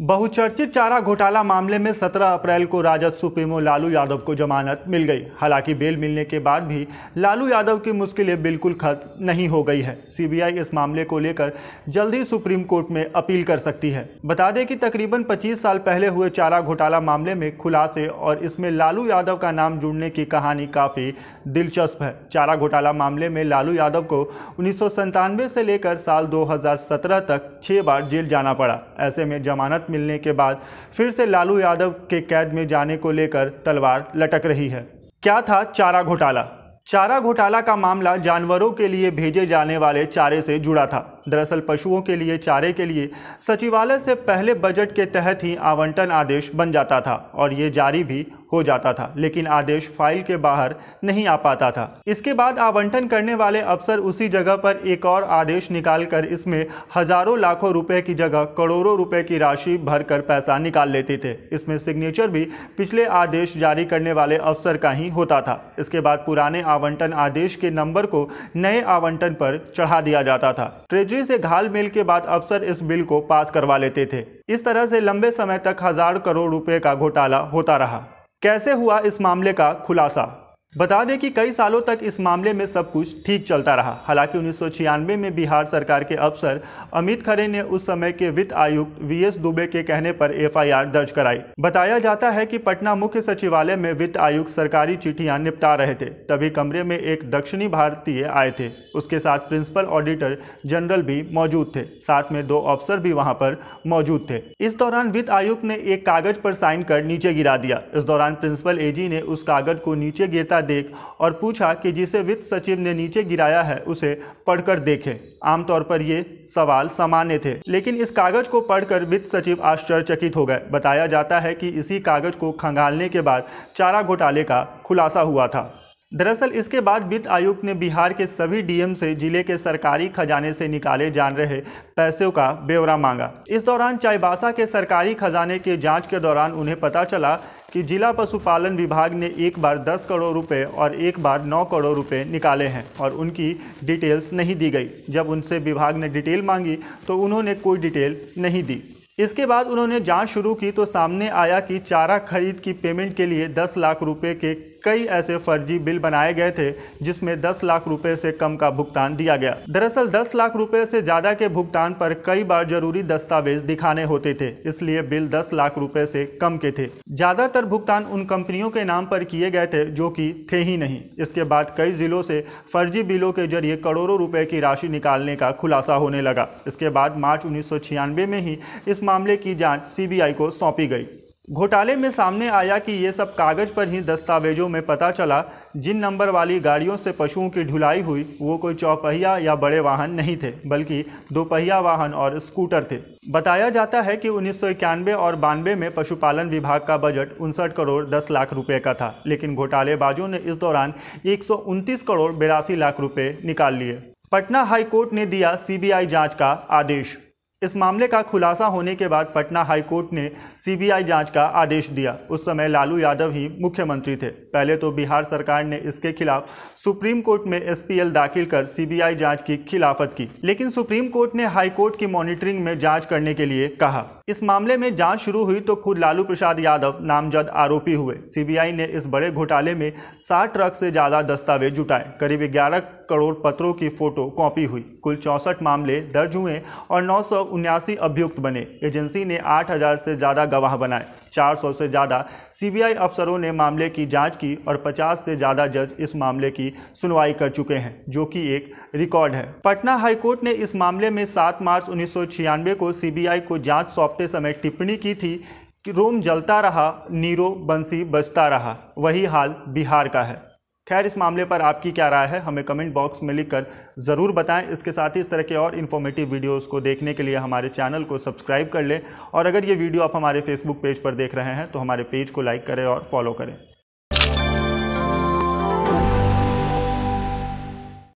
बहुचर्चित चारा घोटाला मामले में 17 अप्रैल को राजद सुप्रीमो लालू यादव को जमानत मिल गई हालांकि बेल मिलने के बाद भी लालू यादव की मुश्किलें बिल्कुल खत्म नहीं हो गई है सीबीआई इस मामले को लेकर जल्द ही सुप्रीम कोर्ट में अपील कर सकती है बता दें कि तकरीबन 25 साल पहले हुए चारा घोटाला मामले में खुलासे और इसमें लालू यादव का नाम जुड़ने की कहानी काफ़ी दिलचस्प है चारा घोटाला मामले में लालू यादव को उन्नीस से लेकर साल दो तक छः बार जेल जाना पड़ा ऐसे में जमानत मिलने के बाद फिर से लालू यादव के कैद में जाने को लेकर तलवार लटक रही है क्या था चारा घोटाला चारा घोटाला का मामला जानवरों के लिए भेजे जाने वाले चारे से जुड़ा था दरअसल पशुओं के लिए चारे के लिए सचिवालय से पहले बजट के तहत ही आवंटन आदेश बन जाता था और ये जारी भी हो जाता था लेकिन आदेश फाइल के बाहर नहीं आ पाता था इसके बाद आवंटन करने वाले अफसर उसी जगह पर एक और आदेश निकालकर इसमें हजारों लाखों रुपए की जगह करोड़ों रुपए की राशि भरकर पैसा निकाल लेते थे इसमें सिग्नेचर भी पिछले आदेश जारी करने वाले अफसर का ही होता था इसके बाद पुराने आवंटन आदेश के नंबर को नए आवंटन पर चढ़ा दिया जाता था ट्रेजरी मंत्री से घाल मेल के बाद अफसर इस बिल को पास करवा लेते थे इस तरह से लंबे समय तक हजार करोड़ रुपए का घोटाला होता रहा कैसे हुआ इस मामले का खुलासा बता दें कि कई सालों तक इस मामले में सब कुछ ठीक चलता रहा हालांकि उन्नीस में बिहार सरकार के अफसर अमित खरे ने उस समय के वित्त आयुक्त वी एस दुबे के कहने पर एफआईआर दर्ज कराई बताया जाता है कि पटना मुख्य सचिवालय में वित्त आयुक्त सरकारी चिट्ठियां निपटा रहे थे तभी कमरे में एक दक्षिणी भारतीय आए थे उसके साथ प्रिंसिपल ऑडिटर जनरल भी मौजूद थे साथ में दो अफसर भी वहाँ पर मौजूद थे इस दौरान वित्त आयुक्त ने एक कागज पर साइन कर नीचे गिरा दिया इस दौरान प्रिंसिपल एजी ने उस कागज को नीचे गिरता देख और पूछा कि जिसे वित्त सचिव ने नीचे गिराया है उसे पढ़कर देखे आमतौर पर ये सवाल सामान्य थे लेकिन इस कागज को पढ़कर वित्त सचिव आश्चर्यचकित हो गए बताया जाता है कि इसी कागज को खंगालने के बाद चारा घोटाले का खुलासा हुआ था दरअसल इसके बाद वित्त आयुक्त ने बिहार के सभी डीएम से जिले के सरकारी खजाने से निकाले जान रहे पैसों का ब्यौरा मांगा इस दौरान चाईबासा के सरकारी खजाने के जांच के दौरान उन्हें पता चला कि जिला पशुपालन विभाग ने एक बार 10 करोड़ रुपए और एक बार 9 करोड़ रुपए निकाले हैं और उनकी डिटेल्स नहीं दी गई जब उनसे विभाग ने डिटेल मांगी तो उन्होंने कोई डिटेल नहीं दी इसके बाद उन्होंने जांच शुरू की तो सामने आया कि चारा खरीद की पेमेंट के लिए 10 लाख रुपए के कई ऐसे फर्जी बिल बनाए गए थे जिसमें 10 लाख रुपए से कम का भुगतान दिया गया दरअसल 10 लाख रुपए से ज़्यादा के भुगतान पर कई बार जरूरी दस्तावेज दिखाने होते थे इसलिए बिल 10 लाख रुपए से कम के थे ज़्यादातर भुगतान उन कंपनियों के नाम पर किए गए थे जो कि थे ही नहीं इसके बाद कई ज़िलों से फर्जी बिलों के जरिए करोड़ों रुपए की राशि निकालने का खुलासा होने लगा इसके बाद मार्च उन्नीस में ही इस मामले की जाँच सी को सौंपी गई घोटाले में सामने आया कि ये सब कागज पर ही दस्तावेजों में पता चला जिन नंबर वाली गाड़ियों से पशुओं की ढुलाई हुई वो कोई चौपहिया या बड़े वाहन नहीं थे बल्कि दोपहिया वाहन और स्कूटर थे बताया जाता है कि उन्नीस और बानवे में पशुपालन विभाग का बजट उनसठ करोड़ दस लाख रुपए का था लेकिन घोटालेबाजों ने इस दौरान एक करोड़ बिरासी लाख रुपये निकाल लिए पटना हाईकोर्ट ने दिया सीबीआई जांच का आदेश इस मामले का खुलासा होने के बाद पटना हाईकोर्ट ने सीबीआई जांच का आदेश दिया उस समय लालू यादव ही मुख्यमंत्री थे पहले तो बिहार सरकार ने इसके खिलाफ सुप्रीम कोर्ट में एसपीएल दाखिल कर सीबीआई जांच की खिलाफत की लेकिन सुप्रीम कोर्ट ने हाईकोर्ट की मॉनिटरिंग में जांच करने के लिए कहा इस मामले में जांच शुरू हुई तो खुद लालू प्रसाद यादव नामजद आरोपी हुए सीबीआई ने इस बड़े घोटाले में 60 ट्रक से ज़्यादा दस्तावेज जुटाए करीब 11 करोड़ पत्रों की फोटो कॉपी हुई कुल चौंसठ मामले दर्ज हुए और नौ अभियुक्त बने एजेंसी ने आठ से ज़्यादा गवाह बनाए 400 से ज़्यादा सीबीआई अफसरों ने मामले की जांच की और 50 से ज़्यादा जज इस मामले की सुनवाई कर चुके हैं जो कि एक रिकॉर्ड है पटना हाईकोर्ट ने इस मामले में 7 मार्च उन्नीस को सीबीआई को जांच सौंपते समय टिप्पणी की थी कि रोम जलता रहा नीरो बंसी बजता रहा वही हाल बिहार का है खैर इस मामले पर आपकी क्या राय है हमें कमेंट बॉक्स में लिखकर ज़रूर बताएं इसके साथ ही इस तरह के और इन्फॉर्मेटिव वीडियोस को देखने के लिए हमारे चैनल को सब्सक्राइब कर लें और अगर ये वीडियो आप हमारे फेसबुक पेज पर देख रहे हैं तो हमारे पेज को लाइक करें और फॉलो करें